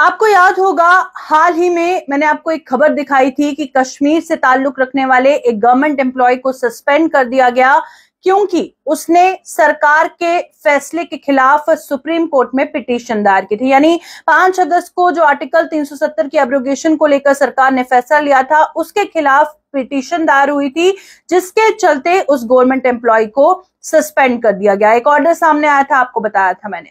आपको याद होगा हाल ही में मैंने आपको एक खबर दिखाई थी कि कश्मीर से ताल्लुक रखने वाले एक गवर्नमेंट एम्प्लॉय को सस्पेंड कर दिया गया क्योंकि उसने सरकार के फैसले के खिलाफ सुप्रीम कोर्ट में पिटीशन दायर की थी यानी पांच अगस्त को जो आर्टिकल 370 की एब्रोगेशन को लेकर सरकार ने फैसला लिया था उसके खिलाफ पिटिशन दायर हुई थी जिसके चलते उस गवर्नमेंट एम्प्लॉय को सस्पेंड कर दिया गया एक ऑर्डर सामने आया था आपको बताया था मैंने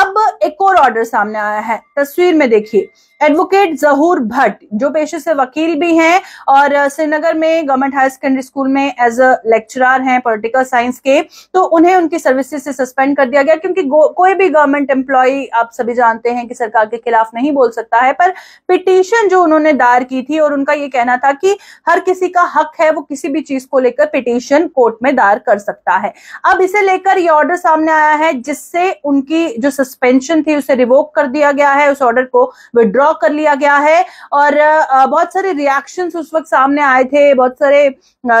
अब एक और ऑर्डर सामने आया है तस्वीर में देखिए एडवोकेट जहूर भट्ट जो पेशे से वकील भी हैं और श्रीनगर में गवर्नमेंट हायर सेकेंडरी स्कूल में एज अ लेक्चरर हैं पॉलिटिकल साइंस के तो उन्हें उनकी सर्विसेज से सस्पेंड कर दिया गया क्योंकि कोई भी गवर्नमेंट एम्प्लॉय आप सभी जानते हैं कि सरकार के खिलाफ नहीं बोल सकता है पर पिटीशन जो उन्होंने दायर की थी और उनका ये कहना था कि हर किसी किसी का हक है वो किसी भी चीज को लेकर पिटिशन कोर्ट में दायर कर सकता है अब इसे लेकर ये ऑर्डर सामने आया है जिससे उनकी जो सस्पेंशन थी उसे रिवोक कर दिया गया है उस ऑर्डर को विद्रॉ कर लिया गया है और बहुत सारे रिएक्शन उस वक्त सामने आए थे बहुत सारे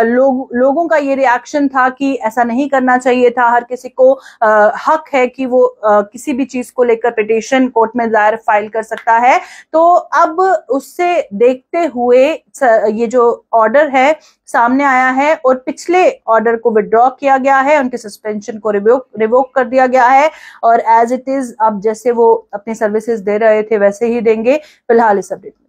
लोग लोगों का ये रिएक्शन था कि ऐसा नहीं करना चाहिए था हर किसी को आ, हक है कि वो आ, किसी भी चीज को लेकर पिटिशन कोर्ट में दायर फाइल कर सकता है तो अब उससे देखते हुए ये जो ऑर्डर है सामने आया है और पिछले ऑर्डर को विद्रॉ किया गया है उनके सस्पेंशन को रिवोक रिवोक कर दिया गया है और एज इट इज अब जैसे वो अपनी सर्विसेज दे रहे थे वैसे ही देंगे फिलहाल इस अपडेट